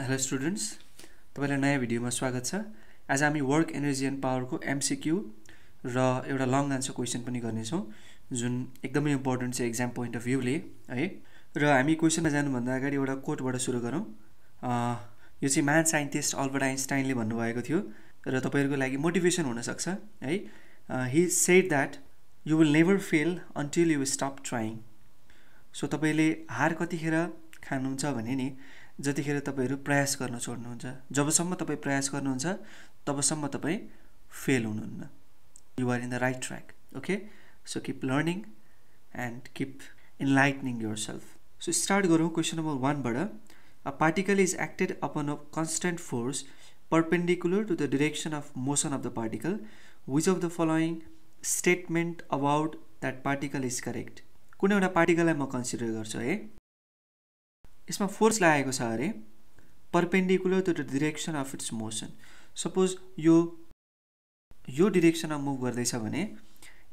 Hello students तपाईँलाई नयाँ भिडियोमा स्वागत छ आज हामी वर्क एनर्जी एन्ड पावरको एमसिक्यू र एउटा लङ आन्सर क्वेसन पनि गर्नेछौँ जुन एकदमै इम्पोर्टेन्ट छ एक्जाम पोइन्ट अफ भ्यूले है र हामी क्वेसनमा जानुभन्दा अगाडि एउटा कोटबाट सुरु गरौँ यो चाहिँ महान साइन्टिस्ट अल्बर्ट आइन्स्टाइनले भन्नुभएको थियो र तपाईँहरूको लागि मोटिभेसन हुनसक्छ है he said that you will never fail until you stop trying so तपाईँले हार कतिखेर खानुहुन्छ भने नि जतिखेर तपाईँहरू प्रयास गर्न छोड्नुहुन्छ जबसम्म तपाईँ प्रयास गर्नुहुन्छ तबसम्म तपाईँ फेल हुनुहुन्न you're in the right track okay so keep learning and keep enlightening yourself so start गरौँ क्वेसन नम्बर वानबाट a particle is acted upon a constant force perpendicular to the direction of motion of the particle which of the following statement about that particle is correct कुनै एउटा पार्टिकललाई म consider गर्छु है यसमा force लागेको छ अरे perpendicular to the direction of its motion suppose यो यो डिरेक्सनमा मुभ गर्दैछ भने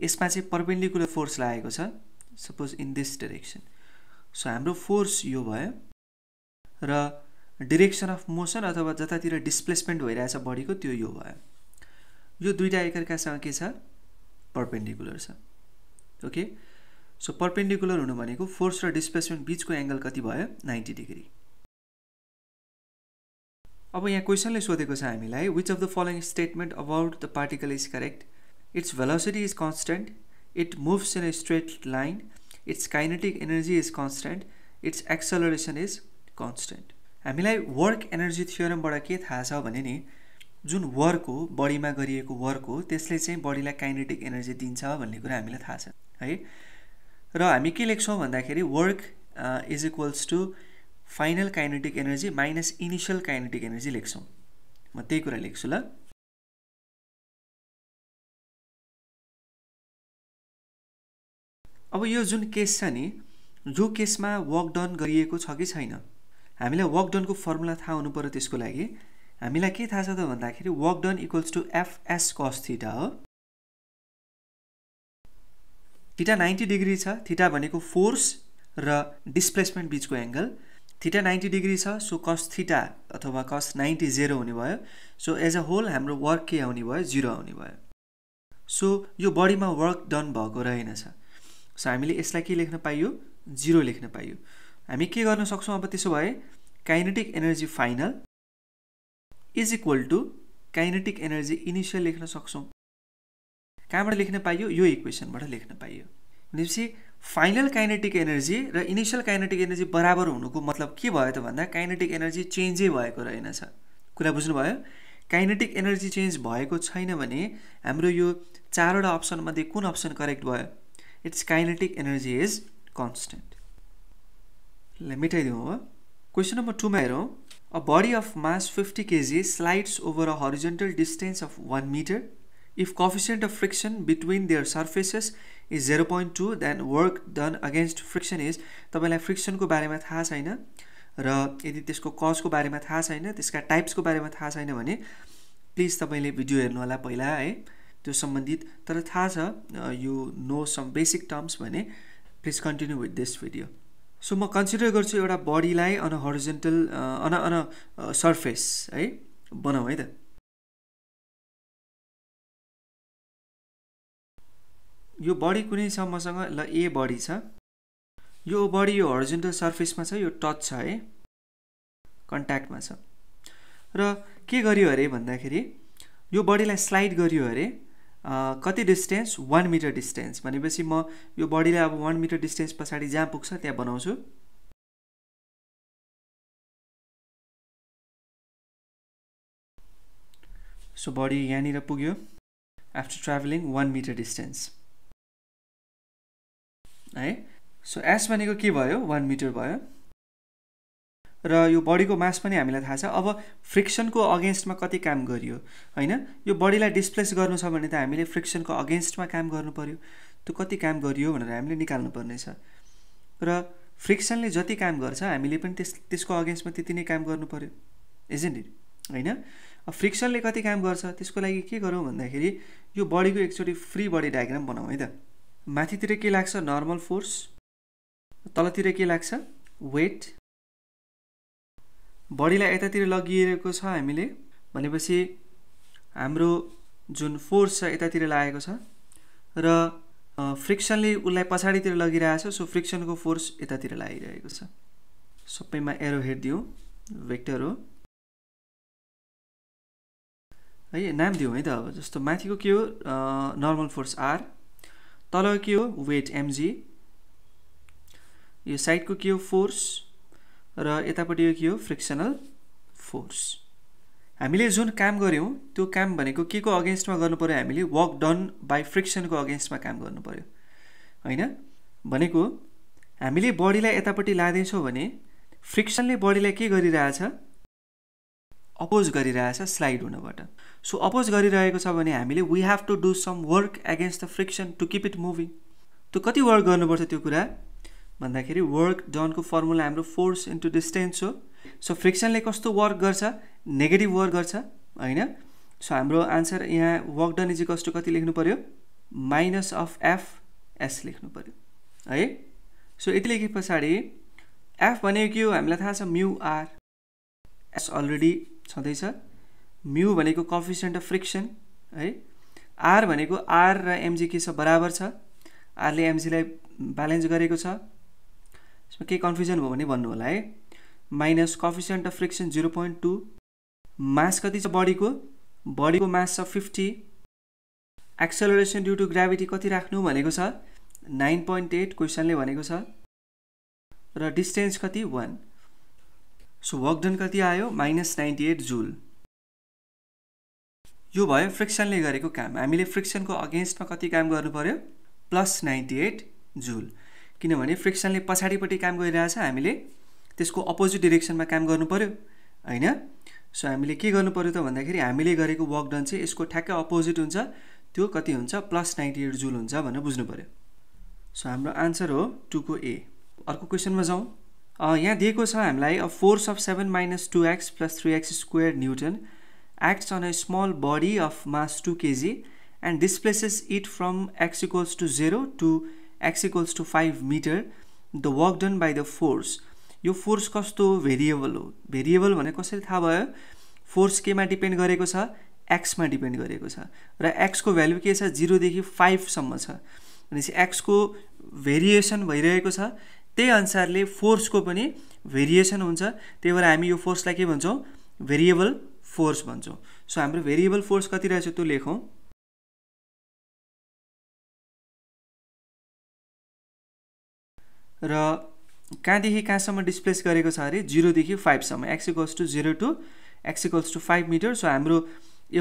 यसमा चाहिँ पर्पेन्डिकुलर फोर्स लागेको छ suppose in this direction so हाम्रो फोर्स यो भयो र डिरेक्सन अफ मोसन अथवा जतातिर डिस्प्लेसमेन्ट भइरहेछ बडीको त्यो यो भयो यो दुइटा एकअर्कासँग के छ पर्पेन्डिकुलर छ ओके सो पर्पेन्डिकुलर हुनु भनेको फोर्स र डिस्प्लेसमेन्ट बिचको एङ्गल कति भयो नाइन्टी डिग्री अब यहाँ क्वेसनले सोधेको छ हामीलाई which of the following statement about the particle is correct its velocity is constant it moves in a straight line its kinetic energy is constant its acceleration is constant हामीलाई work energy थियोरमबाट के थाहा छ भने नि जुन work हो बडीमा गरिएको वर्क हो त्यसले चाहिँ बडीलाई काइनेटिक एनर्जी दिन्छ भन्ने कुरा हामीलाई थाहा छ है र हामी के लेख्छौँ भन्दाखेरि work is equals to final kinetic energy minus initial kinetic energy लेख्छौँ म त्यही कुरा लेख्छु ल अब यो जुन केस छ नि जो केसमा वर्क डन गरिएको छ कि छैन हामीलाई वर्क डनको फर्मुला थाहा हुनु पऱ्यो त्यसको लागि हामीलाई के थाहा छ त भन्दाखेरि work done equals to F S cos theta हो थिटा नाइन्टी डिग्री छ थिटा भनेको फोर्स र डिस्प्लेसमेन्ट बिचको एङ्गल थिटा नाइन्टी डिग्री छ सो कस थिटा अथवा कस नाइन्टी जेरो हुने भयो सो एज अ होल हाम्रो वर्क के आउने भयो जिरो आउने भयो सो यो बडीमा वर्क डन भएको रहेनछ सो हामीले यसलाई के लेख्न पाइयो जिरो लेख्न पाइयो हामी के गर्न सक्छौँ अब त्यसो भए kinetic energy final is equal to kinetic energy initial लेख्न सक्छौँ कहाँबाट लेख्न पाइयो यो इक्वेसनबाट लेख्न पाइयो भनेपछि फाइनल काइनेटिक एनर्जी र इनिसियल काइनेटिक एनर्जी बराबर हुनुको मतलब के भयो त भन्दा काइनेटिक एनर्जी चेन्जै भएको रहेनछ कुरा बुझ्नुभयो काइनेटिक एनर्जी चेन्ज भएको छैन भने हाम्रो यो चारवटा अप्सनमध्ये कुन अप्सन करेक्ट भयो its kinetic energy is constant ल मेटाइदिउँ हो क्वेसन नम्बर टूमा हेरौँ a body of mass fifty KG slides over a horizontal distance of one metre If coefficient of friction between their surfaces is 0.2 then work done against friction is तपाईँलाई फ्रिक्सनको बारेमा थाहा छैन र यदि त्यसको कजको बारेमा थाहा छैन त्यसका टाइप्सको बारेमा थाहा छैन भने प्लिज तपाईँले भिडियो हेर्नुहोला पहिला है त्यो सम्बन्धित तर थाहा छ you know some basic terms भने please continue with this video so म कन्सिडर गर्छु एउटा बडीलाई on horizontal on on surface है बनाऊ है त यो बडी कुनै छ मसँग ल ए बडी छ यो बडी यो हर्जेन्टल सर्फेसमा छ यो टच छ है कन्ट्याक्टमा छ र के गरियो अरे भन्दाखेरि यो बडीलाई स्लाइड गरियो अरे कति डिस्टेन्स वान मिटर डिस्टेन्स भनेपछि म यो बडीलाई अब वान मिटर डिस्टेन्स पछाडि जहाँ पुग्छ त्यहाँ बनाउँछु सो बडी यहाँनिर पुग्यो after travelling one metre distance है सो एस भनेको के भयो वान मिटर भयो र यो बडीको मास पनि हामीलाई थाहा छ अब फ्रिक्सनको अगेन्स्टमा कति काम गरियो होइन यो बडीलाई डिस्प्लेस गर्नु छ भने त हामीले फ्रिक्सनको अगेन्स्टमा काम गर्नु पऱ्यो त्यो कति काम गरियो भनेर हामीले निकाल्नु निकाल्नुपर्नेछ र फ्रिक्सनले जति काम गर्छ हामीले पनि त्यस त्यसको अगेन्स्टमा त्यति नै काम गर्नु पऱ्यो एजेन्ट इट होइन फ्रिक्सनले कति काम गर्छ त्यसको लागि के गरौँ भन्दाखेरि यो बडीको एकचोटि फ्री बडी डायग्राम बनाऊ है त माथितिर के लाग्छ नर्मल फोर्स तलतिर के लाग्छ वेट बडीलाई यतातिर लगिएको छ हामीले भनेपछि हाम्रो जुन फोर्स छ यतातिर लागेको छ र फ्रिक्सनले उसलाई पछाडितिर लगिरहेछ सो फ्रिक्सनको फोर्स यतातिर लागिरहेको छ सबैमा एरो हेरिदिउँ भेक्टर हो है नाम दिउँ है त अब जस्तो माथिको के हो नर्मल फोर्स आर तल के हो वेट एमजी यो साइडको के हो फोर्स र यतापट्टि यो के हो फ्रिक्सनल फोर्स हामीले जुन काम गऱ्यौँ त्यो काम भनेको के को अगेन्स्टमा गर्नु पऱ्यो हामीले वर्क डन बाई फ्रिक्सनको अगेन्स्टमा काम गर्नु पऱ्यो होइन भनेको हामीले बडीलाई यतापट्टि लाँदैछौँ भने फ्रिक्सनले बडीलाई के गरिरहेछ अपोज गरिरहेछ स्लाइड हुनबाट सो अपोज गरिरहेको छ भने हामीले we have to do some work against the friction to keep it moving त्यो कति वर्क गर्नुपर्छ त्यो कुरा भन्दाखेरि वर्क डनको फर्मुला हाम्रो फोर्स इन्टु डिस्टेन्स हो सो फ्रिक्सनले कस्तो वर्क गर्छ नेगेटिभ वर्क गर्छ होइन सो हाम्रो आन्सर यहाँ वर्क डन इज कस्तो कति लेख्नु पऱ्यो माइनस अफ एफ एस लेख्नु पऱ्यो है सो यति लेखे पछाडि एफ भनेको के हो हामीलाई थाहा छ म्यु आर एस अलरेडी छँदैछ म्यु भनेको कफिसियन्ट अफ फ्रिक्सन है आर भनेको आर र एमजी के छ बराबर छ आरले एमजीलाई ब्यालेन्स गरेको छ यसमा केही कन्फ्युजन भयो भने भन्नु होला है minus coefficient of friction zero point two mass कति छ बडीको बडीको मास छ fifty acceleration due to gravity कति राख्नु भनेको छ नाइन पोइन्ट एट क्वेसनले भनेको छ र डिस्टेन्स कति वान सो वर्क डन कति आयो माइनस नाइन्टी एट जुल यो भयो फ्रिक्सनले गरेको काम हामीले फ्रिक्सनको अगेन्स्टमा कति काम गर्नु पऱ्यो प्लस नाइन्टी एट जुल किनभने फ्रिक्सनले पछाडिपट्टि काम गरिरहेछ हामीले त्यसको अपोजिट डिरेक्सनमा काम गर्नु पऱ्यो होइन सो हामीले के गर्नु पऱ्यो त भन्दाखेरि हामीले गरेको वर्क डन चाहिँ यसको ठ्याक्कै अपोजिट हुन्छ त्यो कति हुन्छ प्लस नाइन्टी एट जुल हुन्छ भनेर बुझ्नु पऱ्यो सो हाम्रो आन्सर हो टुको ए अर्को क्वेसनमा जाउँ यहाँ दिएको छ हामीलाई a force of seven minus two X plus three X square newton acts on a small body of mass two KG and displaces it from X equals to zero to X equals to five metre the work done by the force यो force कस्तो variable हो variable भने कसरी थाहा भयो force केमा depend गरेको छ एक्समा डिपेन्ड गरेको छ र एक्सको भ्यालु के छ जिरोदेखि फाइभसम्म छ भनेपछि एक्सको भेरिएसन भइरहेको छ त्यही अनुसारले फोर्सको पनि भेरिएसन हुन्छ त्यही भएर हामी यो फोर्सलाई के भन्छौँ भेरिएबल फोर्स भन्छौँ सो हाम्रो भेरिएबल फोर्स कति रहेछ त्यो लेखौँ र कहाँदेखि कहाँसम्म डिस्प्लेस गरेको छ अरे जिरोदेखि फाइभसम्म X equals to zero to X equals to five metre so हाम्रो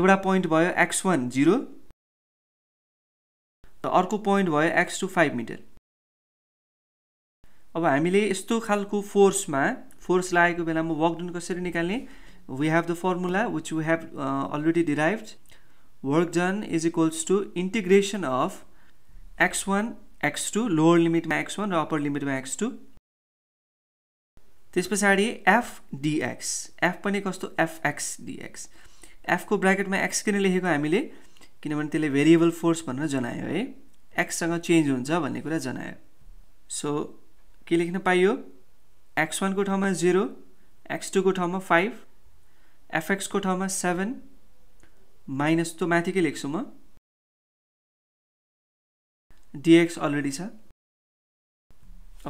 एउटा पोइन्ट भयो एक्स वान जिरो र अर्को पोइन्ट भयो एक्स टू फाइभ मिटर अब हामीले यस्तो खालको फोर्समा फोर्स लागेको बेलामा वर्क डन कसरी निकाल्ने we have the formula which we have already derive work done is equals to integration of X one X two lower लिमिटमा एक्स वान र अप्पर लिमिटमा एक्स टू त्यस पछाडि एफ डिएक्स एफ पनि कस्तो FX DX एफको ब्राकेटमा X किन लेखेको हामीले किनभने त्यसले भेरिएबल फोर्स भनेर जनायो है एक्ससँग चेन्ज हुन्छ भन्ने कुरा जनायो सो के लेख्न पाइयो एक्स वानको ठाउँमा जिरो एक्स टूको ठाउँमा फाइभ एफएक्सको ठाउँमा सेभेन माइनस त माथिकै लेख्छु म डिएक्स अलरेडी छ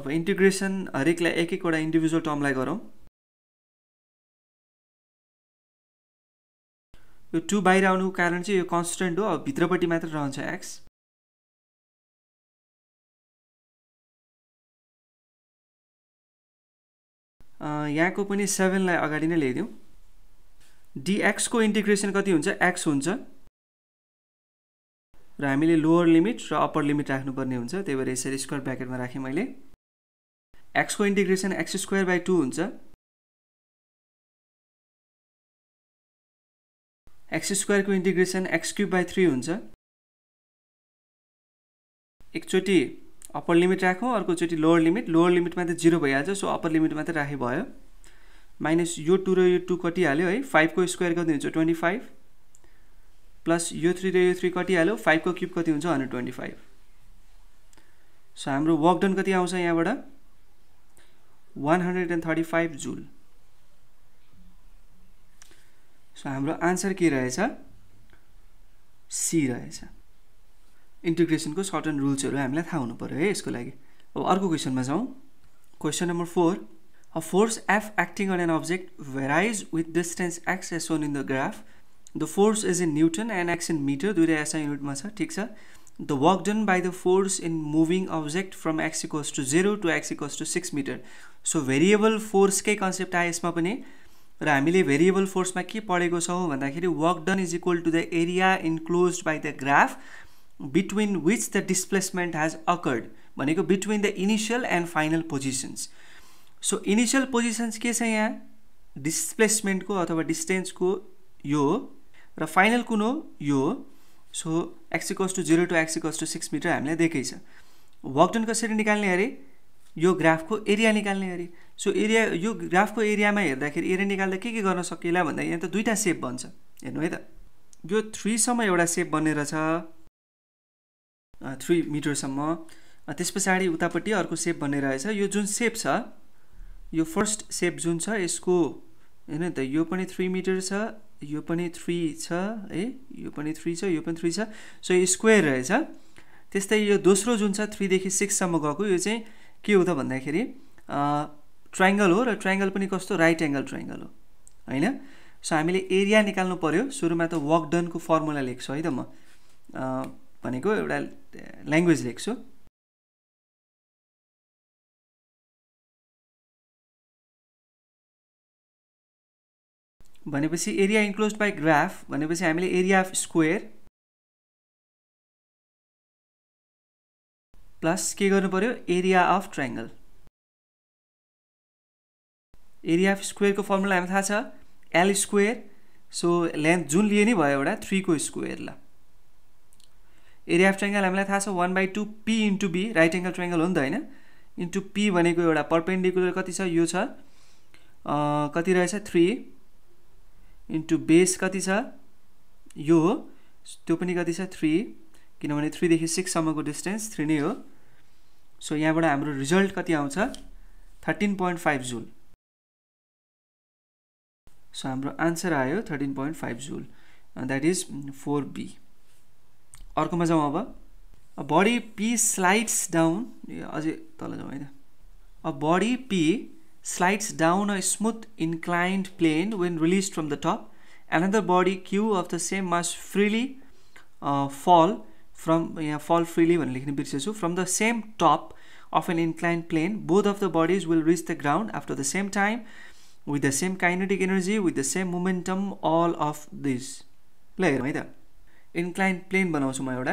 अब इन्टिग्रेसन हरेकलाई एक एकवटा इन्डिभिजुअल टर्मलाई गरौँ यो टु बाहिर आउनुको कारण चाहिँ यो कन्सटेन्ट हो अब भित्रपट्टि मात्र रहन्छ एक्स यहाँको पनि सेभेनलाई अगाडि नै ल्याइदिउँ डिएक्सको इन्टिग्रेसन कति हुन्छ एक्स हुन्छ र हामीले लोअर लिमिट र अप्पर लिमिट राख्नुपर्ने हुन्छ त्यही भएर यसरी स्क्वायर ब्याकेटमा राखेँ मैले एक्सको integration X square by two हुन्छ एक्स स्क्वायरको integration X cube by three हुन्छ एकचोटि अप्पर लिमिट राखौँ अर्कोचोटि लोवर लिमिट लोवर लिमिटमा त जिरो भइहाल्छ सो अप्पर लिमिट मात्रै राखे भयो माइनस यो टू र यो टू कटिहाल्यो है फाइभको स्क्वायर कति हुन्छ ट्वेन्टी फाइभ प्लस यो थ्री र यो थ्री कटिहाल्यो फाइभको क्युब कति हुन्छ हन्ड्रेड ट्वेन्टी फाइभ सो हाम्रो वर्कडन कति आउँछ यहाँबाट one hundred and thirty five joule so हाम्रो आन्सर के रहेछ सी रहेछ इन्टिग्रेसनको सर्टन रुल्सहरू हामीलाई थाहा हुनु पऱ्यो है यसको लागि अब अर्को क्वेसनमा जाउँ question number four a force F acting on an object varies with distance X as shown in the graph the force is in newton and X in metre दुइटा एसआई युनिटमा छ ठिक छ the work done by the force in moving object from X equals to zero to X equals to six metre so variable फोर्सकै concept आयो यसमा पनि र हामीले भेरिएबल फोर्समा के पढेको छौँ भन्दाखेरि work done is equal to the area enclose by the graph between which the displacement has occurred भनेको between the initial and final positions so initial positions के छ यहाँ डिस्प्लेसमेन्टको अथवा डिस्टेन्सको यो हो र फाइनल कुन हो यो हो so X equals to zero to X equals to six metre हामीलाई देखै छ वकडन कसरी निकाल्ने अरे यो ग्राफको एरिया निकाल्ने अरे सो एरिया यो ग्राफको एरियामा हेर्दाखेरि एरिया निकाल्दा के के गर्न सकिएला भन्दा यहाँ त दुईवटा सेप बन्छ हेर्नु है त यो थ्रीसम्म एउटा सेप बनेर छ थ्री मिटरसम्म त्यस पछाडि उतापट्टि अर्को सेप भन्ने रहेछ यो जुन सेप छ यो फर्स्ट सेप जुन छ यसको होइन त यो पनि थ्री मिटर छ यो पनि थ्री छ है यो पनि थ्री छ यो पनि थ्री छ सो यो स्क्वायर रहेछ त्यस्तै यो दोस्रो जुन छ थ्रीदेखि सिक्ससम्म गएको यो चाहिँ के हो त भन्दाखेरि ट्राइङ्गल हो र ट्राइङ्गल पनि कस्तो राइट एङ्गल ट्राइङ्गल हो होइन सो हामीले एरिया निकाल्नु पऱ्यो सुरुमा त वर्क डनको फर्मुला लेख्छु है त म भनेको एउटा ल्याङ्ग्वेज लेख्छु भनेपछि एरिया इन्क्लोज बाई ग्राफ भनेपछि हामीले एरिया अफ स्क्वेयर प्लस के गर्नु पऱ्यो area of triangle area of स्क्वेयरको फर्मुला हामीलाई थाहा छ एल स्क्वेयर सो लेन्थ जुन लिए नि भयो एउटा थ्रीको स्क्वेयर ल एरिया अफ ट्रेङ्गल हामीलाई थाहा छ one by two P into B right angle triangle हो नि त होइन इन्टु पी भनेको एउटा पर्पेन्डिकुलर कति छ यो छ कति रहेछ थ्री इन्टु बेस कति छ यो हो त्यो पनि कति छ थ्री किनभने थ्रीदेखि सिक्ससम्मको डिस्टेन्स थ्री नै हो सो यहाँबाट हाम्रो रिजल्ट कति आउँछ thirteen point five joule so हाम्रो आन्सर आयो thirteen point five joule that is four B अर्कोमा जाउँ अब बडी पी स्लाइड्स डाउन अझै तल जाउँ होइन अब body P slides down a smooth inclined plane when release from the top and another body Q of the same mass freely fall from यहाँ fall freely भनेर लेख्ने बिर्सेछु from the same top of an inclined plane both of the bodies will reach the ground after the same time with the same kinetic energy with the same momentum all of this ल हेरौँ है त incline plain बनाउँछु म एउटा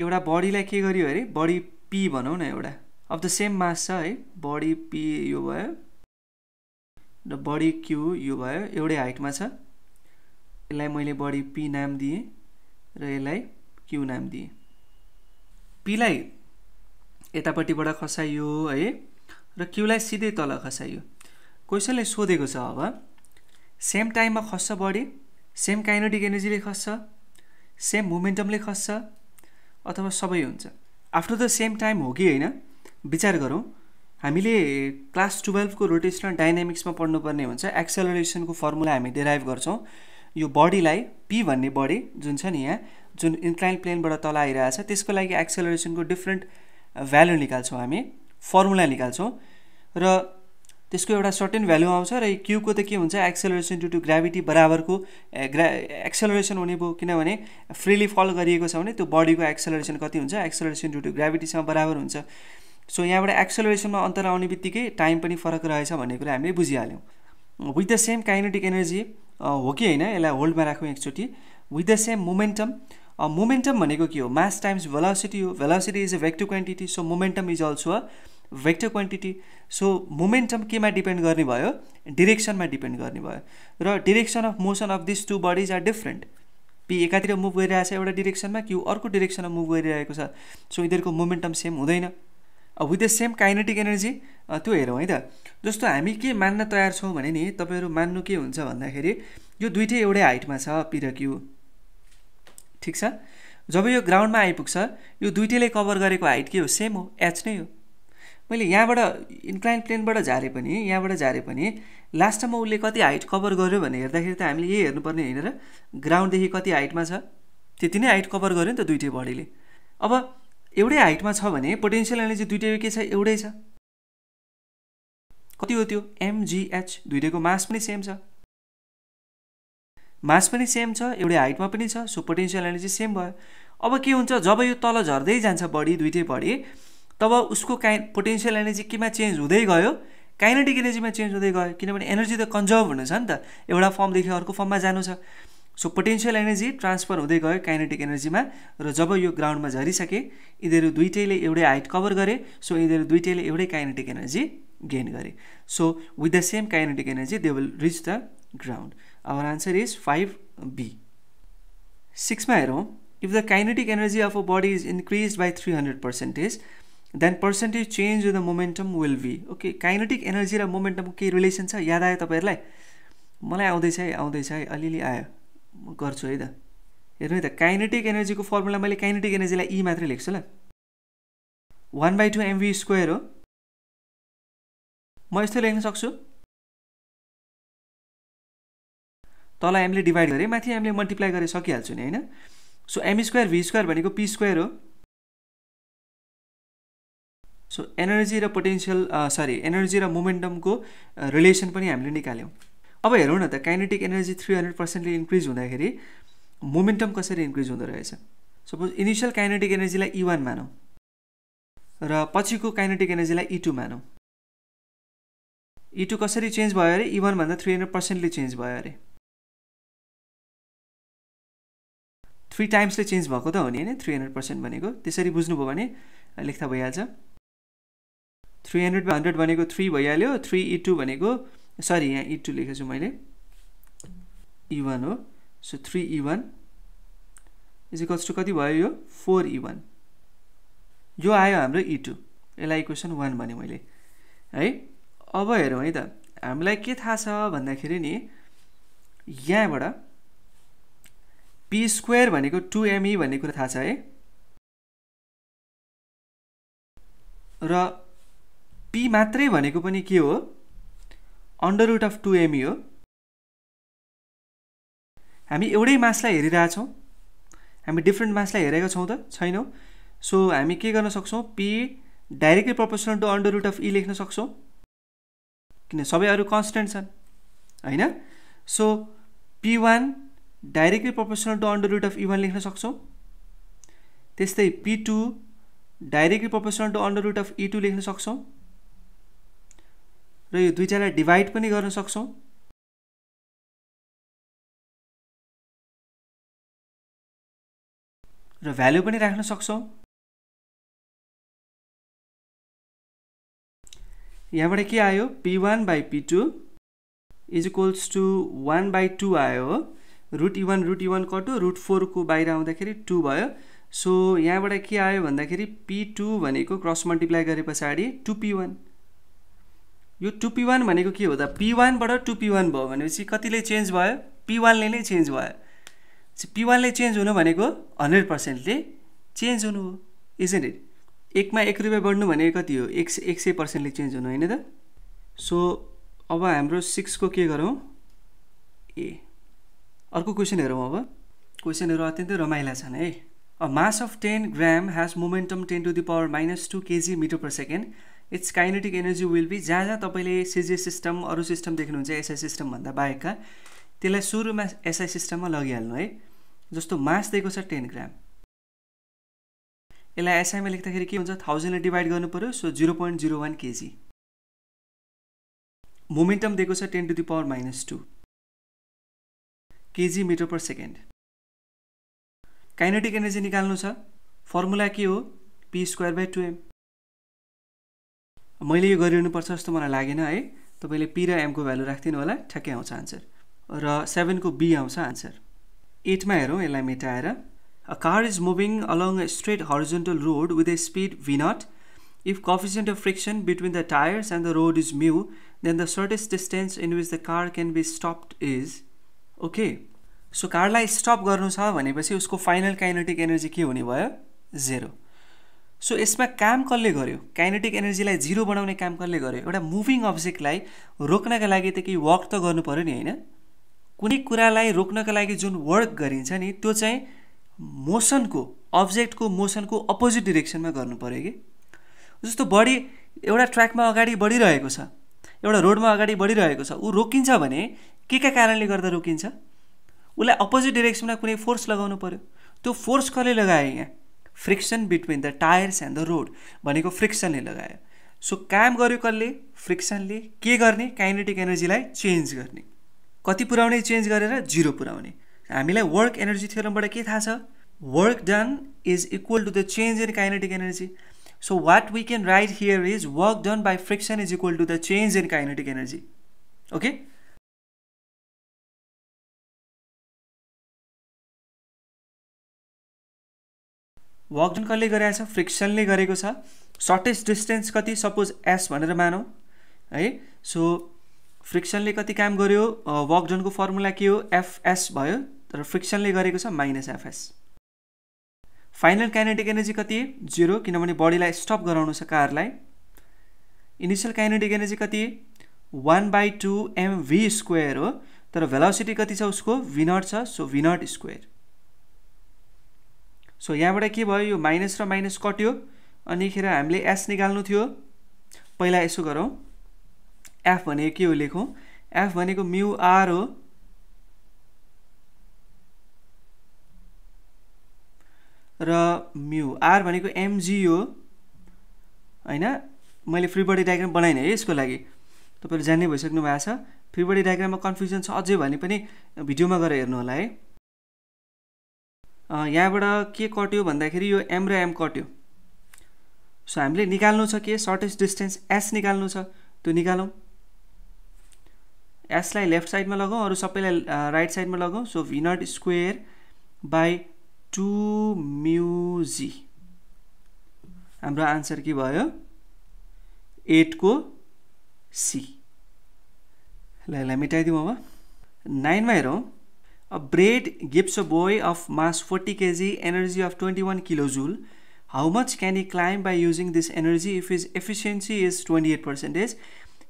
एउटा बडीलाई के गरियो अरे बडी पी भनौँ न एउटा अफ द सेम मास छ है बडी पी यो भयो र बडी क्यु यो भयो एउटै हाइटमा छ यसलाई मैले बडी पी नाम दिएँ र यसलाई क्यु नाम दिएँ पीलाई यतापट्टिबाट खसाइयो है र क्युलाई सिधै तल खसाइयो क्वेसनले सोधेको छ अब सेम टाइममा खस्छ बडी सेम काइनेटिक एनर्जीले खस्छ सेम मोमेन्टमले खस्छ अथवा सबै हुन्छ आफ्टर द सेम टाइम हो कि होइन विचार गरौँ हामीले क्लास टुवेल्भको रोटेसनल डाइनामिक्समा पढ्नुपर्ने हुन्छ एक्सेलरेसनको फर्मुला हामी डेराइभ गर्छौँ यो बडीलाई पी भन्ने बडी जुन छ नि यहाँ जुन इन्क्लाइन प्लेनबाट तल आइरहेको छ त्यसको लागि एक्सेलरेसनको डिफ्रेन्ट भ्याल्यु निकाल्छौँ हामी फर्मुला निकाल्छौँ र त्यसको एउटा सर्टेन भ्याल्यु आउँछ र क्युको त के हुन्छ एक्सेलरेसन ड्यु टु ग्राभिटी बराबरको ग्रा एक्सेलरेसन हुने भयो किनभने फ्रिली फल गरिएको छ भने त्यो बडीको एक्सेलरेसन कति हुन्छ एक्सेलरेसन ड्यु टु ग्राभिटीसँग बराबर हुन्छ सो यहाँबाट एक्सेलरेसनमा अन्तर आउने बित्तिकै टाइम पनि फरक रहेछ भन्ने कुरा हामीले बुझिहाल्यौँ with the same kinetic energy हो कि होइन यसलाई होल्डमा राखौँ एकचोटि with the same momentum momentum भनेको के हो मास टाइम्स भेलोसिटी हो velocity is a vector quantity so momentum is also a vector quantity so momentum केमा डिपेन्ड गर्ने भयो डिरेक्सनमा डिपेन्ड गर्ने भयो र direction of motion of this two bodies are different P एकातिर मुभ गरिरहेको छ एउटा डिरेक्सनमा कि अर्को डिरेक्सनमा मुभ गरिरहेको छ सो यिनीहरूको मोमेन्टम सेम हुँदैन with the same kinetic energy त्यो हेरौँ है त जस्तो हामी के मान्न तयार छौँ भने नि तपाईँहरू मान्नु के हुन्छ भन्दाखेरि यो दुइटै एउटै हाइटमा छ क्यु ठिक छ जब यो ग्राउन्डमा आइपुग्छ यो दुइटैले कभर गरेको हाइट के हो सेम हो एच नै हो मैले यहाँबाट इन्क्लाइन प्लेनबाट झारे पनि यहाँबाट झारे पनि लास्टमा उसले कति हाइट कभर गर्यो भने हेर्दाखेरि त हामीले यही हेर्नुपर्ने र ग्राउन्डदेखि कति हाइटमा छ त्यति नै हाइट कभर गर्यो नि त दुइटै बडीले अब एउटै हाइटमा छ भने पोटेन्सियल एनर्जी दुइटै के छ एउटै छ कति हो त्यो एमजिएच दुइटैको मास पनि सेम छ मास पनि सेम छ एउटै हाइटमा पनि छ सो पोटेन्सियल एनर्जी सेम भयो अब के हुन्छ जब यो तल झर्दै जान्छ बढी दुइटै बढी तब उसको काइन पोटेन्सियल एनर्जी केमा चेन्ज हुँदै गयो काइनेटिक एनर्जीमा चेन्ज हुँदै गयो किनभने एनर्जी त कन्जर्भ हुनु छ नि त एउटा फर्मदेखि अर्को फर्ममा जानु छ सो पोटेन्सियल एनर्जी ट्रान्सफर हुँदै गयो काइनेटिक एनर्जीमा र जब यो ग्राउन्डमा झरिसके यिनीहरू दुइटैले एउटै हाइट कभर गरे सो यिनीहरू दुइटैले एउटै काइनेटिक एनर्जी गेन गरे so with the same kinetic energy they will reach the ground our answer is five B सिक्समा हेरौँ if the kinetic energy of a body is increase by three hundred percentage then percentage change in the momentum will be okay kinetic energy र मोमेन्टमको केही relation छ याद आयो तपाईँहरूलाई मलाई आउँदैछ है आउँदैछ है अलिअलि आयो म गर्छु है त हेर्नु है त काइनेटिक एनर्जीको फर्मुला मैले काइनेटिक एनर्जीलाई ई मात्रै लेख्छु ल one by two MV square हो म यस्तो लेख्न सक्छु तल हामीले डिभाइड गरेँ माथि हामीले मल्टिप्लाई गरेर सकिहाल्छु नि होइन so M square V square भनेको पी स्क्वायर हो सो एनर्जी र पोटेन्सियल सरी एनर्जी र मोमेन्टमको रिलेसन पनि हामीले निकाल्यौँ अब हेरौँ न त काइनेटिक एनर्जी थ्री हन्ड्रेड पर्सेन्टले इन्क्रिज हुँदाखेरि मोमेन्टम कसरी इन्क्रिज हुँदो रहेछ सपोज इनिसियल काइनेटिक एनर्जीलाई इ वान मानौँ र पछिको काइनेटिक एनर्जीलाई ई टू मानौँ ई e टू कसरी चेन्ज भयो अरे इ वानभन्दा थ्री हन्ड्रेड पर्सेन्टले चेन्ज भयो अरे थ्री टाइम्सले चेन्ज भएको त हो नि होइन थ्री हन्ड्रेड पर्सेन्ट भनेको त्यसरी बुझ्नुभयो भने लेख्दा भइहाल्छ थ्री हन्ड्रेड बाई हन्ड्रेड भनेको थ्री भइहाल्यो थ्री इ टू भनेको सरी यहाँ इ e टू लेखेको छु मैले इवान e हो so three E one equals to कति भयो यो फोर इवान e यो आयो हाम्रो इ टू यसलाई इक्वेसन वान भने मैले है अब हेरौँ है त हामीलाई के थाहा छ भन्दाखेरि नि यहाँबाट पी स्क्वायर भनेको टु एमई e भन्ने कुरा थाहा छ है र पी मात्रै भनेको पनि के हो under root of two ME हो हामी एउटै मासलाई हेरिरहेछौँ हामी डिफ्रेन्ट मासलाई हेरेका छौँ त छैनौँ सो हामी के गर्न सक्छौँ P directly proportional to under root of E लेख्न सक्छौँ किन सबै अरू कन्सटेन्ट छन् होइन so P one directly proportional to under root of one लेख्न सक्छौँ त्यस्तै P two directly proportional to under root of E two लेख्न सक्छौँ र यो दुईवटालाई डिभाइड पनि गर्न सक्छौँ र भ्याल्यु पनि राख्न सक्छौँ यहाँबाट के आयो P one by P two is equals to one by two आयो हो रुट इवान रुट इवान कटो रुट फोरको बाहिर आउँदाखेरि टू भयो सो यहाँबाट के आयो भन्दाखेरि पी टू भनेको क्रस मल्टिप्लाई गरे पछाडि टुपी पी वान यो टुपी पी वान भनेको के हो त पी वानबाट टुपी पी वान भयो भनेपछि कतिले चेन्ज भयो पी वानले नै चेन्ज भयो पी वानले चेन्ज हुनु भनेको हन्ड्रेड पर्सेन्टले चेन्ज हुनु हो इजन इट एकमा एक रुपियाँ बढ्नु भनेको कति हो एक सय एक सय पर्सेन्टले चेन्ज हुनु होइन त सो अब हाम्रो सिक्सको के गरौँ ए अर्को क्वेसन हेरौँ अब क्वेसनहरू अत्यन्तै रमाइला छन् है a mass of ten gram has momentum ten to the power minus two KG metre per second its kinetic energy will be जहाँ जहाँ तपाईँले सिजी सिस्टम अरू सिस्टम देख्नुहुन्छ एसआई सिस्टमभन्दा बाहेकका त्यसलाई सुरुमा एसआई सिस्टममा लगिहाल्नु है जस्तो मास दिएको छ टेन ग्राम यसलाई एसआईमा लेख्दाखेरि के हुन्छ थाउजन्डले डिभाइड गर्नु पऱ्यो so zero point zero one KG momentum दिएको छ ten to the power minus two KG metre per second kinetic energy निकाल्नु छ फर्मुला के हो P square by two M मैले यो गरिरहनुपर्छ जस्तो मलाई लागेन है तपाईँले पी र एमको भ्यालु राखिदिनु होला ठ्याक्कै आउँछ आन्सर र सेभेनको बी आउँछ आन्सर एटमा हेरौँ यसलाई मेटाएर a car is moving along a straight horizontal road with a speed V naught naught if coefficient of friction between the tyres and the road is mu then the shortest distance in which the car can be stopped is okay so कारलाई stop गर्नु छ भनेपछि उसको final kinetic energy के हुने भयो zero so यसमा काम कसले गर्यो काइनेटिक एनर्जीलाई जिरो बनाउने काम कसले गर्यो एउटा मुभिङ अब्जेक्टलाई रोक्नका लागि त केही वर्क त गर्नु पऱ्यो नि होइन कुनै कुरालाई रोक्नका लागि जुन वर्क गरिन्छ नि त्यो चाहिँ मोसनको अब्जेक्टको मोसनको अपोजिट डिरेक्सनमा गर्नु पऱ्यो कि जस्तो बढी एउटा ट्र्याकमा अगाडि बढिरहेको छ एउटा रोडमा अगाडि बढिरहेको छ ऊ रोकिन्छ भने के का कारणले गर्दा रोकिन्छ उसलाई अपोजिट डिरेक्सनमा कुनै फोर्स लगाउनु पऱ्यो त्यो फोर्स कसले लगायो यहाँ friction between the tyres and the road भनेको फ्रिक्सनले लगायो सो काम गर्यो कसले फ्रिक्सनले के गर्ने काइनेटिक एनर्जीलाई चेन्ज गर्ने कति पुऱ्याउने चेन्ज गरेर जिरो पुऱ्याउने हामीलाई वर्क एनर्जी थ्योरमबाट के थाहा छ work done is equal to the change in kinetic energy so what we can write here is work done by friction is equal to the change in kinetic energy okay work done कसले छ फ्रिक्सनले गरेको छ shortest distance कति suppose S भनेर मानौँ है so फ्रिक्सनले कति काम गर्यो वर्क डनको फर्मुला के हो एफएस भयो तर फ्रिक्सनले गरेको छ minus FS final kinetic energy कति जिरो किनभने बडीलाई स्टप गराउनु छ कारलाई इनिसियल काइनेटिक एनर्जी कति one by two MV square हो तर भेलोसिटी कति छ उसको भिनट छ सो भिनट स्क्वायर सो यहाँबाट के भयो यो माइनस र माइनस कट्यो अनिखेर हामीले एस निकाल्नु थियो पहिला यसो गरौँ एफ भनेको के हो लेखौँ एफ भनेको म्यु आर हो र म्यु आर भनेको एमजी हो होइन मैले फ्री बडी डायग्राम बनाइनँ है यसको लागि तपाईँहरू जान्ने भइसक्नु भएको छ फ्री बडी डायग्राममा कन्फ्युजन छ अझै भने पनि भिडियोमा गएर हेर्नु होला है यहाँबाट के कट्यो भन्दाखेरि यो एम र एम कट्यो सो हामीले निकाल्नु छ के सर्टेस्ट डिस्टेन्स एस निकाल्नु छ त्यो निकालौँ एसलाई लेफ्ट साइडमा लगाउँ अरू सबैलाई राइट साइडमा लगाउँ so V naught square by two mu G हाम्रो आन्सर के भयो एटको सी ल यसलाई मेटाइदिउँ अब नाइनमा हेरौँ bread gives a boy of mass forty KG energy of twenty one kilo 21 how much can can climb by using this energy if is efficiency is twenty eight percentage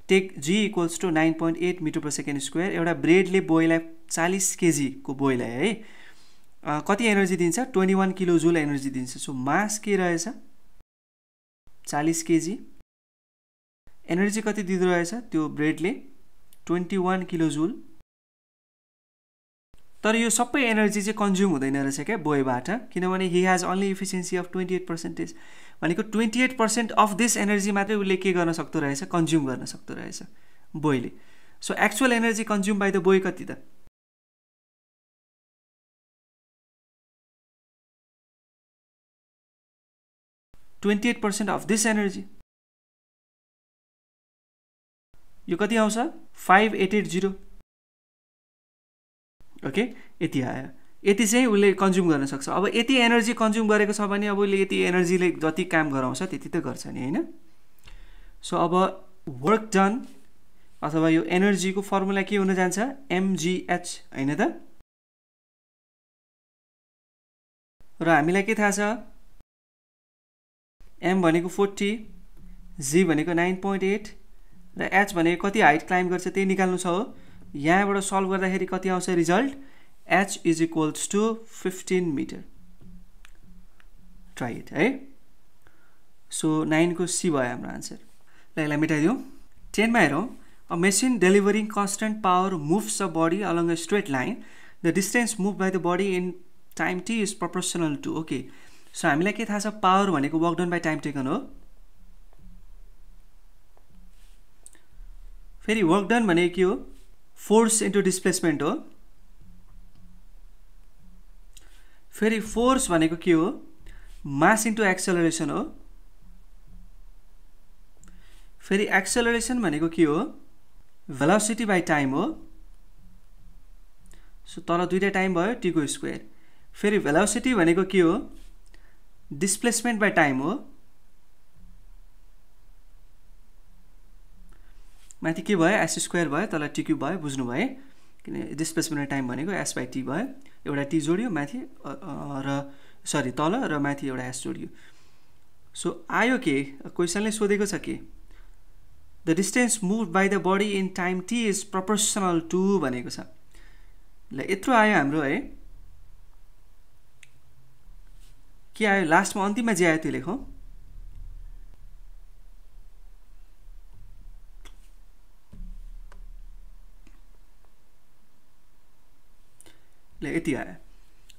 take G equals to nine point eight metre per second square एउटा ब्रेडले बोयलाई चालिस केजीको बोयलाई है कति energy दिन्छ twenty one kilo joule energy दिन्छ सो मास के रहेछ चालिस केजी एनर्जी कति दिँदो रहेछ त्यो ब्रेडले ट्वेन्टी वान किलो जुल तर यो सबै एनर्जी चाहिँ कन्ज्युम हुँदैन रहेछ क्या बोयबाट किनभने he has only efficiency of twenty eight percentage भनेको twenty eight percent of this energy मात्रै उसले के गर्न सक्दो रहेछ कन्ज्युम गर्न सक्दो रहेछ बोयले so actual energy consume by the boy कति त twenty eight percent of this energy यो कति आउँछ five eight eight zero okay यति आयो यति चाहिँ उसले कन्ज्युम गर्न सक्छ अब यति एनर्जी कन्ज्युम गरेको छ भने अब उसले यति एनर्जीले जति काम गराउँछ त्यति त गर्छ नि होइन सो अब वर्क डन अथवा यो एनर्जीको फर्मुला के हुन जान्छ एमजिएच होइन त र हामीलाई के थाहा छ एम भनेको फोर्टी जी भनेको नाइन पोइन्ट एट र एच भनेको कति हाइट क्लाइम्ब गर्छ त्यही निकाल्नु छ हो यहाँबाट सल्भ गर्दाखेरि कति आउँछ result H is equals to fifteen metre try it है सो नाइनको सी भयो हाम्रो आन्सर ल यसलाई मेटाइदिउँ टेनमा हेरौँ a machine delivering constant power moves a body along a straight line the distance move by the body in time T is proportional to okay so हामीलाई के थाहा छ पावर भनेको वर्कडाउन बाई टाइम टेकन हो फेरि वर्कडाउन भनेको के हो फोर्स इन्टु डिस्प्लेसमेन्ट हो फेरि फोर्स भनेको के हो मास इन्टु एक्सलरेसन हो फेरि एक्सलरेसन भनेको के हो भेलोसिटी बाई टाइम हो सो तल दुइटा टाइम भयो टीको स्क्वायर फेरि भेलोसिटी भनेको के हो डिस्प्लेसमेन्ट बाई टाइम हो माथि के भयो एस स्क्वायर भयो तल टिक्यु भयो बुझ्नु भयो किन डिस्प्लेसमेन्ट टाइम भनेको एस बाई टी भयो एउटा टी जोडियो माथि र सरी तल र माथि एउटा एस जोडियो सो आयो के क्वेसनले सोधेको छ के the distance move by the body in time T is proportional to भनेको छ ल यत्रो आयो हाम्रो है के आयो लास्टमा अन्तिममा जे आयो त्यो लेखौँ ले यति आयो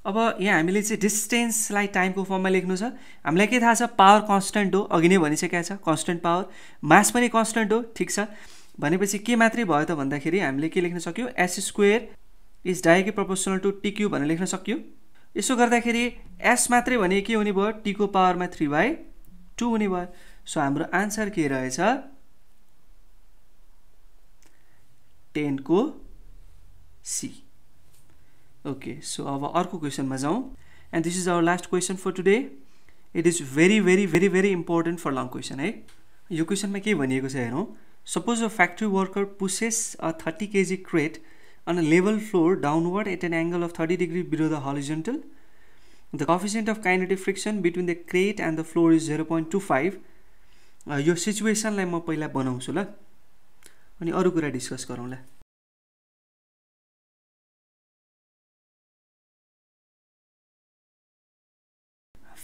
अब यहाँ हामीले चाहिँ डिस्टेन्सलाई टाइमको फर्ममा लेख्नु छ हामीलाई के थाहा छ पावर कन्सटेन्ट हो अघि नै भनिसकेका छ कन्सटेन्ट पावर मास पनि कन्सटेन्ट हो ठिक छ भनेपछि के मात्रै भयो त भन्दाखेरि हामीले के लेख्न सक्यौँ S square is directly proportional to T cube भनेर लेख्न सक्यो यसो गर्दाखेरि एस मात्रै भने के हुने भयो टीको पावरमा थ्री बाई टू हुने भयो सो हाम्रो आन्सर के रहेछ टेनको सी ओके सो अब अर्को क्वेसनमा जाउँ and this is our last question for today it is very very very very important for long question है यो क्वेसनमा के भनिएको छ हेरौँ suppose a factory worker pushes a thirty KG crate on a level floor downward at an angle of thirty degree below the horizontal the coefficient of kinetic friction between the crate and the floor is zero point two five यो सिचुएसनलाई म पहिला बनाउँछु ल अनि अरू कुरा discuss गरौँला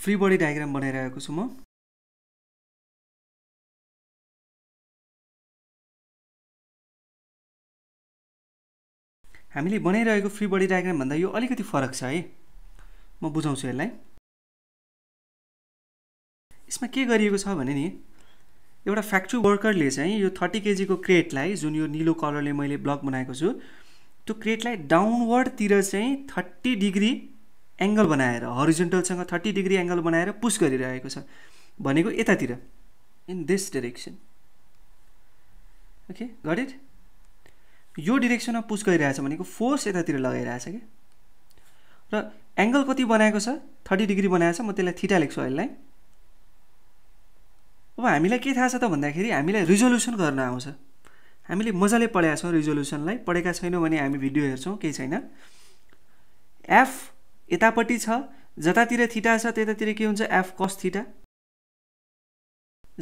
free body diagram बनाइरहेको छु म हामीले बनाइरहेको फ्री बडी डायग्राम भन्दा यो अलिकति फरक छ है म बुझाउँछु यसलाई यसमा के गरिएको छ भने नि एउटा फ्याक्ट्री वर्करले चाहिँ यो थर्टी केजीको क्रेटलाई जुन यो निलो कलरले मैले ब्लक बनाएको छु त्यो क्रेटलाई डाउनवर्डतिर चाहिँ थर्टी डिग्री एङ्गल बनाएर हरिजेन्टलसँग थर्टी डिग्री एङ्गल बनाएर पुस गरिरहेको छ भनेको यतातिर in this direction okay got it यो डिरेक्सनमा पुस गरिरहेछ भनेको फोर्स यतातिर लगाइरहेछ कि र एङ्गल कति बनाएको छ थर्टी डिग्री बनाएको छ म त्यसलाई थिटा लेख्छु अहिलेलाई अब हामीलाई के थाहा छ त भन्दाखेरि हामीलाई रिजोल्युसन गर्न आउँछ हामीले मजाले पढाएको छौँ रिजोल्युसनलाई पढेका छैनौँ भने हामी भिडियो हेर्छौँ केही छैन एफ यतापट्टि छ जतातिर थिटा छ त्यतातिर के हुन्छ एफ कस थिटा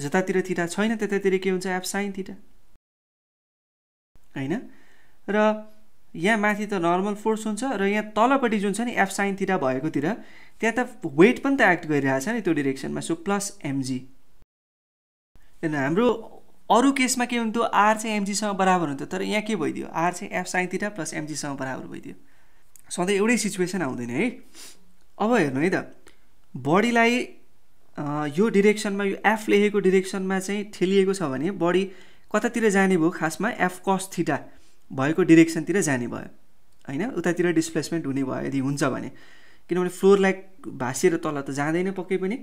जतातिर थिटा छैन त्यतातिर के हुन्छ एफ साइन थिटा होइन र यहाँ माथि त नर्मल फोर्स हुन्छ र यहाँ तलपट्टि जुन छ नि एफ साइन थिटा भएकोतिर त्यहाँ त वेट पनि त एक्ट गरिरहेछ नि त्यो डिरेक्सनमा सो प्लस एमजी होइन हाम्रो अरू केसमा के हुन्थ्यो आर चाहिँ एमजीसँग बराबर हुन्थ्यो तर यहाँ के भइदियो आर चाहिँ एफ साइन थिटा प्लस एमजीसँग बराबर भइदियो सधैँ एउटै सिचुएसन आउँदैन है अब हेर्नु है त बडीलाई यो डिरेक्सनमा यो एफ लेखेको डिरेक्सनमा चाहिँ ठेलिएको छ भने बडी कतातिर जाने भयो खासमा एफ कस थिटा भएको डिरेक्सनतिर जाने भयो होइन उतातिर डिस्प्लेसमेन्ट हुने भयो यदि हुन्छ भने किनभने फ्लोर फ्लोरलाई भाँसिएर तल त जाँदैन पक्कै पनि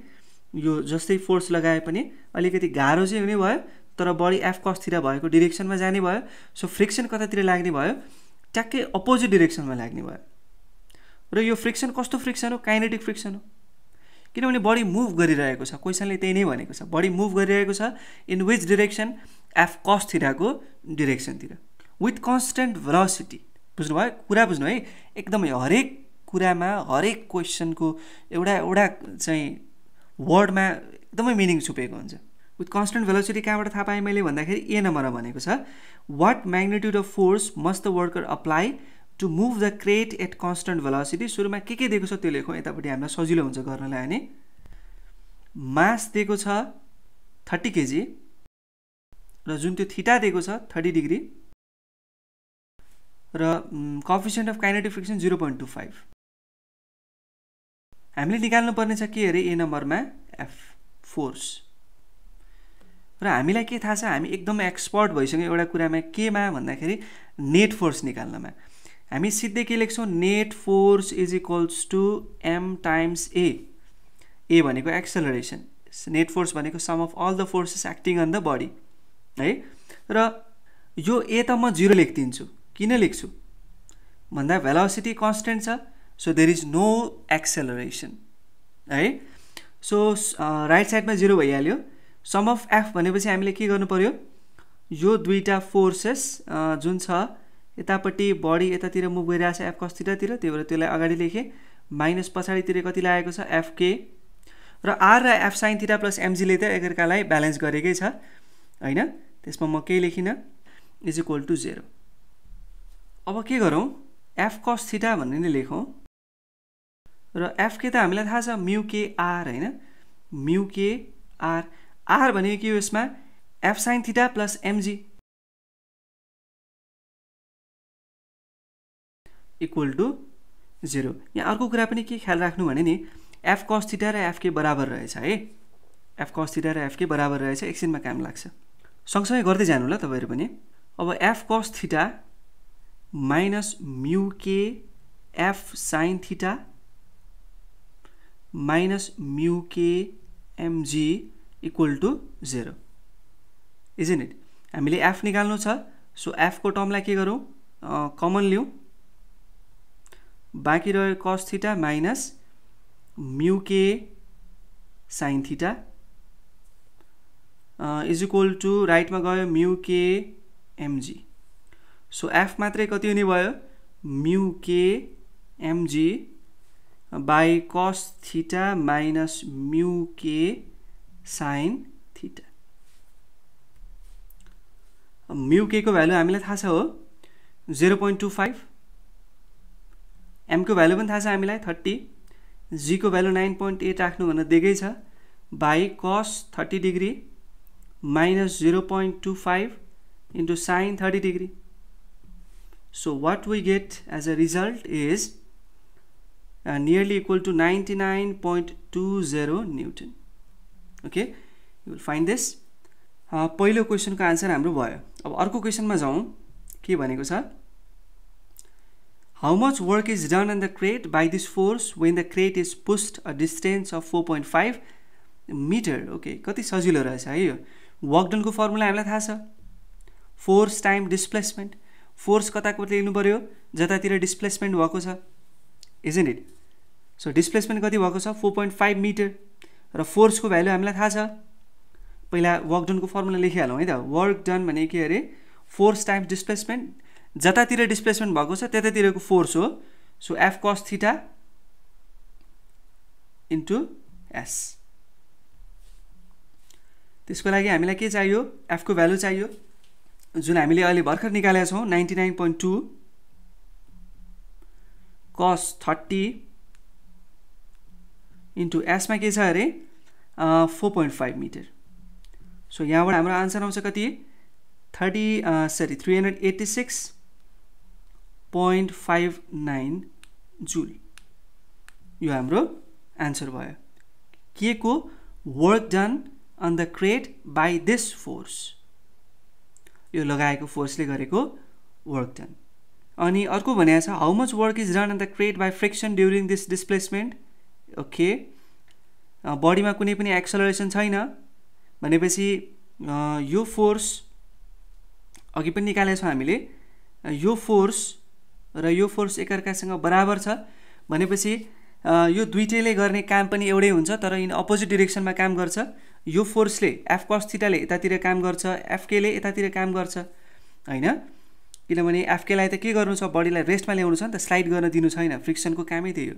यो जस्तै फोर्स लगाए पनि अलिकति गाह्रो चाहिँ हुने भयो तर बडी एफ कसतिर भएको डिरेक्सनमा जाने भयो सो फ्रिक्सन कतातिर लाग्ने भयो ट्याक्कै अपोजिट डिरेक्सनमा लाग्ने भयो र यो फ्रिक्सन कस्तो फ्रिक्सन हो काइनेटिक फ्रिक्सन हो किनभने बडी मुभ गरिरहेको छ क्वेसनले त्यही नै भनेको छ बडी मुभ गरिरहेको छ इन विच डिरेक्सन एफ कस्टतिरको डिरेक्सनतिर विथ कन्सटेन्ट भेलोसिटी बुझ्नुभयो कुरा बुझ्नु है एकदमै हरेक कुरामा हरेक क्वेसनको एउटा एउटा चाहिँ वर्डमा एकदमै मिनिङ छुपेको हुन्छ विथ कन्सटेन्ट भेलोसिटी कहाँबाट थाहा पाएँ मैले भन्दाखेरि ए नम्बरमा भनेको छ what magnitude of force must the worker apply to move the crate at constant velocity सुरुमा के के दिएको छ त्यो लेखौँ यतापट्टि हामीलाई सजिलो हुन्छ गर्नलाई अनि मास दिएको छ थर्टी केजी र जुन त्यो थिटा दिएको छ थर्टी डिग्री र coefficient of kinetic friction zero point two five हामीले निकाल्नुपर्ने छ के अरे ए नम्बरमा एफ फोर्स र हामीलाई के थाहा छ हामी एकदम एक्सपर्ट भइसक्यो एउटा कुरामा केमा भन्दाखेरि नेट फोर्स निकाल्नमा हामी सिधै के लेख्छौँ net force is equals to M times A A भनेको एक्सेलरेसन नेट फोर्स भनेको sum of all the forces acting on the body है र यो ए त म जिरो लेखिदिन्छु किन लेख्छु भन्दा भेलोसिटी कन्सटेन्ट छ so there is no acceleration है सो राइट साइडमा जिरो भइहाल्यो सम अफ एफ भनेपछि हामीले के गर्नु पऱ्यो यो दुईवटा फोर्सेस uh, जुन छ यतापट्टि बडी यतातिर मुभ गरिरहेको छ एफ कसतिरतिर त्यही भएर त्यसलाई अगाडि लेखेँ माइनस पछाडितिर कति लागेको छ एफके र आर र एफ साइन साइनतिर प्लस एमजीले त एकअर्कालाई ब्यालेन्स गरेकै छ होइन त्यसमा म केही लेखिनँ इज इक्वल टु जेरो अब के गरौँ एफ कस थिटा भन्ने नै लेखौँ र एफ के त हामीलाई थाहा छ म्यु आर होइन म्यु आर आर भनेको के हो यसमा F sine theta plus MG equal to zero यहाँ अर्को कुरा पनि के ख्याल राख्नु भने नि एफ कस थिटा र एफ के बराबर रहेछ है एफ कस थिटा र एफ के बराबर रहेछ एकछिनमा काम लाग्छ सँगसँगै गर्दै जानु ल तपाईँहरू पनि अब F cos theta minus mu F sine theta minus mu K MG equal to zero is it हामीले एफ निकाल्नु छ सो एफको टर्मलाई के गरौँ कमन लिउँ बाँकी रह्यो cos theta minus mu K sine theta is equal to राइटमा गयो म्युके एमजी सो एफ मात्रै कति हुने भयो mu K MG by cos theta minus mu K sine theta म्युकेको भ्यालु हामीलाई थाहा छ हो जिरो पोइन्ट टू फाइभ एमको भ्यालु पनि थाहा छ हामीलाई थर्टी जीको भ्यालु नाइन पोइन्ट एट राख्नु भनेर दिएकै छ by cos thirty degree minus zero point two five into sine thirty degree so what we get as a result is nearly equal to ninety nine point two zero newton okay you will find this पहिलो क्वेसनको answer हाम्रो भयो अब अर्को क्वेसनमा जाउँ के भनेको छ How much work is done on the crate by this force when the crate is pushed a distance of 4.5 metre okay कति सजिलो रहेछ है यो वर्कडनको फर्मुला हामीलाई थाहा छ फोर्स टाइम डिस्प्लेसमेन्ट फोर्स कताको लेख्नु पऱ्यो जतातिर डिस्प्लेसमेन्ट भएको छ इजन इट सो डिस्प्लेसमेन्ट कति भएको छ फोर पोइन्ट फाइभ मिटर र फोर्सको भ्यालु हामीलाई थाहा छ पहिला वर्कडनको फर्मुला लेखिहालौँ है त वर्क डन भने के अरे फोर्स टाइम्स डिस्प्लेसमेन्ट जतातिर डिस्प्लेसमेन्ट भएको छ त्यतातिरको फोर्स हो so F cos theta into S त्यसको लागि हामीलाई के चाहियो एफको भ्यालु चाहियो जुन हामीले अहिले भर्खर निकालेका छौँ ninety nine point two cos thirty into एसमा के छ अरे four point five metre so यहाँबाट हाम्रो आन्सर आउँछ कति thirty sorry three hundred eighty six point five nine joule यो हाम्रो एन्सर भयो के को work done on the crate by this force यो लगाएको फोर्सले गरेको वर्क डन अनि अर्को भनेको छ how much work is done on the crate by friction during this displacement okay बडीमा कुनै पनि एक्सलरेसन छैन भनेपछि यो फोर्स अघि पनि निकालेको छौँ हामीले यो फोर्स र यो फोर्स एकअर्कासँग बराबर छ भनेपछि यो दुइटैले गर्ने काम पनि एउटै हुन्छ तर यिनी अपोजिट डिरेक्सनमा काम गर्छ यो फोर्सले एफ थिटाले यतातिर काम गर्छ एफकेले यतातिर काम गर्छ होइन किनभने एफकेलाई त के गर्नु छ बडीलाई रेस्टमा ल्याउनु छ नि त स्लाइड गर्न दिनु छैन फ्रिक्सनको कामै त्यही हो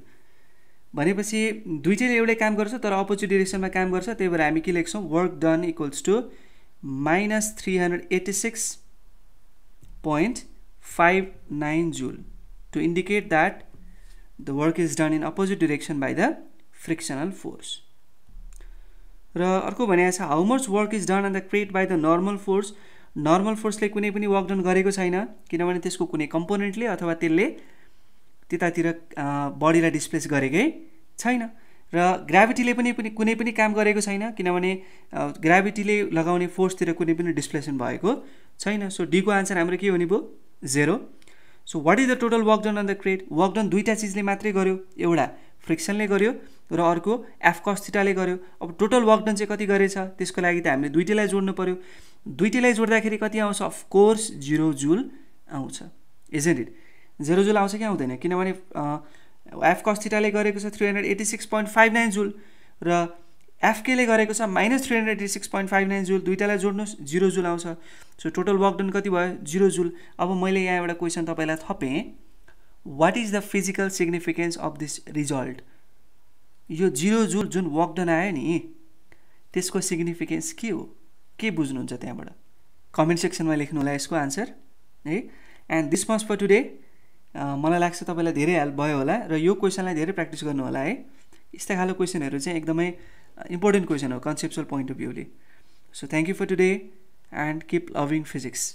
भनेपछि दुइटैले एउटै काम गर्छ तर अपोजिट डिरेक्सनमा काम गर्छ त्यही भएर हामी के लेख्छौँ work done equals to minus three hundred eighty six point 5.9 joule to indicate that the work is done in opposite direction by the frictional force. र अर्को भनेको छ how much work is done on the crate by the normal force normal फोर्सले कुनै पनि work done गरेको छैन किनभने त्यसको कुनै कम्पोनेन्टले अथवा त्यसले त्यतातिर बडीलाई डिस्प्लेस गरेकै छैन र ग्राभिटीले पनि कुनै पनि काम गरेको छैन किनभने ग्राभिटीले लगाउने फोर्सतिर कुनै पनि डिस्प्लेसन भएको छैन सो डीको आन्सर हाम्रो के हुने भयो zero so what is the total work done on the crate work done दुईवटा चिजले मात्रै गर्यो एउटा फ्रिक्सनले गर्यो र अर्को एफ एफकस्थिटाले गर्यो अब टोटल वर्क डन चाहिँ कति गरेछ त्यसको लागि त हामीले दुइटैलाई जोड्नु पऱ्यो दुइटैलाई जोड्दाखेरि कति आउँछ अफकोर्स जिरो जुल आउँछ इजन्ट इट जेरो जुल आउँछ कि आउँदैन किनभने एफकस्थिटाले गरेको छ three hundred eighty six point five nine joule र एफकेले गरेको छ minus three hundred eighty six point five nine joule दुइटालाई जोड्नुहोस् जिरो जुल आउँछ सो टोटल वर्कडन कति भयो जिरो जुल अब मैले यहाँ एउटा क्वेसन तपाईँलाई थपेँ what is the physical significance of this result यो जिरो जुल जुन वर्कडन आयो नि त्यसको सिग्निफिकेन्स के हो के बुझ्नुहुन्छ त्यहाँबाट कमेन्ट सेक्सनमा लेख्नु होला यसको आन्सर है and this much for today मलाई लाग्छ तपाईँलाई धेरै हेल्प भयो होला र यो क्वेसनलाई धेरै प्र्याक्टिस गर्नु होला है यस्तै खालको क्वेसनहरू चाहिँ एकदमै important question हो कन्सेप्चुअल पोइन्ट अफ भ्यूले so thank you for today and keep loving physics